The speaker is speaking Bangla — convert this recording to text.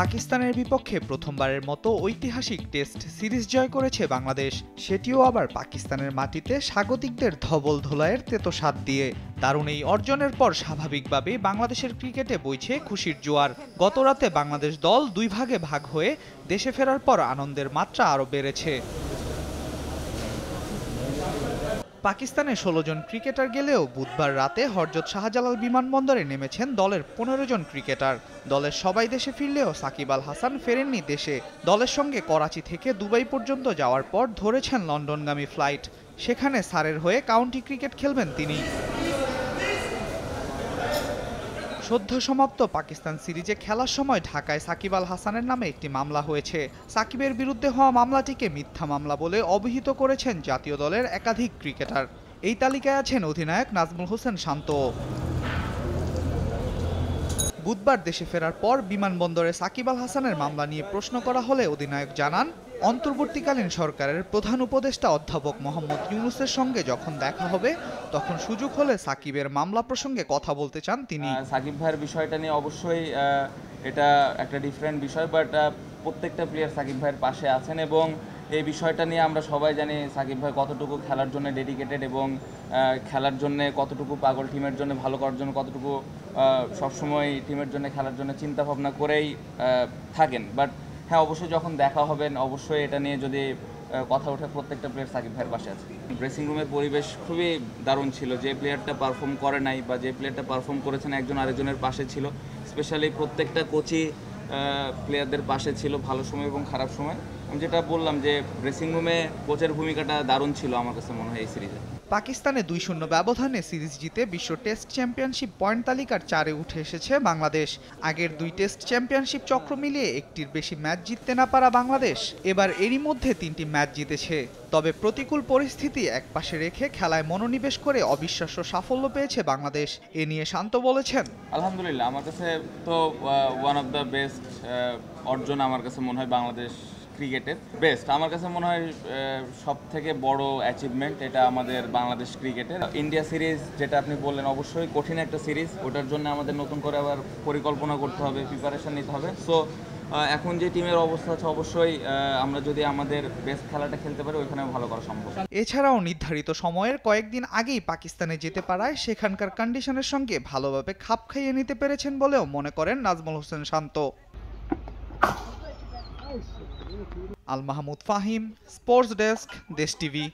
পাকিস্তানের বিপক্ষে প্রথমবারের মতো ঐতিহাসিক টেস্ট সিরিজ জয় করেছে বাংলাদেশ সেটিও আবার পাকিস্তানের মাটিতে স্বাগতিকদের ধবল ধোলায়ের তেতো স্বাদ দিয়ে দারুণ এই অর্জনের পর স্বাভাবিকভাবে বাংলাদেশের ক্রিকেটে বইছে খুশির জোয়ার গতরাতে বাংলাদেশ দল দুই ভাগে ভাগ হয়ে দেশে ফেরার পর আনন্দের মাত্রা আরও বেড়েছে পাকিস্তানে ষোলো জন ক্রিকেটার গেলেও বুধবার রাতে হরজত শাহজালাল বিমানবন্দরে নেমেছেন দলের পনেরো জন ক্রিকেটার দলের সবাই দেশে ফিরলেও সাকিব আল হাসান ফেরেননি দেশে দলের সঙ্গে করাচি থেকে দুবাই পর্যন্ত যাওয়ার পর ধরেছেন লন্ডনগামী ফ্লাইট সেখানে সারের হয়ে কাউন্টি ক্রিকেট খেলবেন তিনি সদ্য সমাপ্ত পাকিস্তান সিরিজে খেলার সময় ঢাকায় সাকিব আল হাসানের নামে একটি মামলা হয়েছে সাকিবের বিরুদ্ধে হওয়া মামলাটিকে মিথ্যা মামলা বলে অভিহিত করেছেন জাতীয় দলের একাধিক ক্রিকেটার এই তালিকায় আছেন অধিনায়ক নাজমুল হোসেন শান্ত বুধবার দেশে ফেরার পর বিমানবন্দরে সাকিব আল হাসানের মামলা নিয়ে প্রশ্ন করা হলে অধিনায়ক জানান অন্তর্বর্তীকালীন সরকারের প্রধান উপদেষ্টা অধ্যাপক মোহাম্মদ ইউনুসের সঙ্গে যখন দেখা হবে তখন সুযোগ হলে সাকিবের মামলা প্রসঙ্গে কথা বলতে চান তিনি সাকিব ভাইয়ের বিষয়টা নিয়ে অবশ্যই এটা একটা ডিফারেন্ট বিষয় বাট প্রত্যেকটা প্লেয়ার সাকিব ভাইয়ের পাশে আছেন এবং এই বিষয়টা নিয়ে আমরা সবাই জানি সাকিব ভাই কতটুকু খেলার জন্য ডেডিকেটেড এবং খেলার জন্য কতটুকু পাগল টিমের জন্য ভালো করার জন্য কতটুকু সবসময় টিমের জন্য খেলার জন্য চিন্তা ভাবনা করেই থাকেন বাট হ্যাঁ অবশ্যই যখন দেখা হবেন অবশ্যই এটা নিয়ে যদি কথা ওঠে প্রত্যেকটা প্লেয়ার সাকিব ভাইয়ের পাশে আছে ড্রেসিং রুমের পরিবেশ খুবই দারুণ ছিল যে প্লেয়ারটা পারফর্ম করে নাই বা যে প্লেয়ারটা পারফর্ম করেছেন একজন আরেকজনের পাশে ছিল স্পেশালি প্রত্যেকটা কোচই প্লেয়ারদের পাশে ছিল ভালো সময় এবং খারাপ সময় আমি যেটা বললাম যে ড্রেসিং রুমে কোচের ভূমিকাটা দারুণ ছিল আমার কাছে মনে হয় এই সিরিজে পাকিস্তানে দুই শূন্য ব্যবধানে সিরিজ জিতে বিশ্ব টেস্ট চ্যাম্পিয়নশিপ পয়েন্ট তালিকার চারে উঠে এসেছে বাংলাদেশ আগের দুই টেস্ট চ্যাম্পিয়নশিপ চক্র মিলিয়ে একটির বেশি ম্যাচ জিততে না পারা বাংলাদেশ এবার এরই মধ্যে তিনটি ম্যাচ জিতেছে তবে প্রতিকূল পরিস্থিতি একপাশে রেখে খেলায় মনোনিবেশ করে অবিশ্বাস্য সাফল্য পেয়েছে বাংলাদেশ এ নিয়ে শান্ত বলেছেন আলহামদুলিল্লাহ আমার কাছে তো ওয়ান অফ দ্য বেস্ট অর্জন আমার কাছে মনে হয় বাংলাদেশ ক্রিকেটের বেস্ট আমার কাছে মনে হয় সব থেকে বড় অ্যাচিভমেন্ট এটা আমাদের বাংলাদেশ ক্রিকেটের ইন্ডিয়া সিরিজ যেটা আপনি বললেন অবশ্যই কঠিন একটা সিরিজ ওটার জন্য আমাদের নতুন করে আবার পরিকল্পনা করতে হবে প্রিপারেশান নিতে হবে সো এখন যে টিমের অবস্থা আছে অবশ্যই আমরা যদি আমাদের বেস্ট খেলাটা খেলতে পারি ওইখানে ভালো করা সম্ভব এছাড়াও নির্ধারিত সময়ের কয়েকদিন আগেই পাকিস্তানে যেতে পারায় সেখানকার কন্ডিশনের সঙ্গে ভালোভাবে খাপ খাইয়ে নিতে পেরেছেন বলেও মনে করেন Najmul Hossain Shanto Al Mahmud Fahim sports desk Desh TV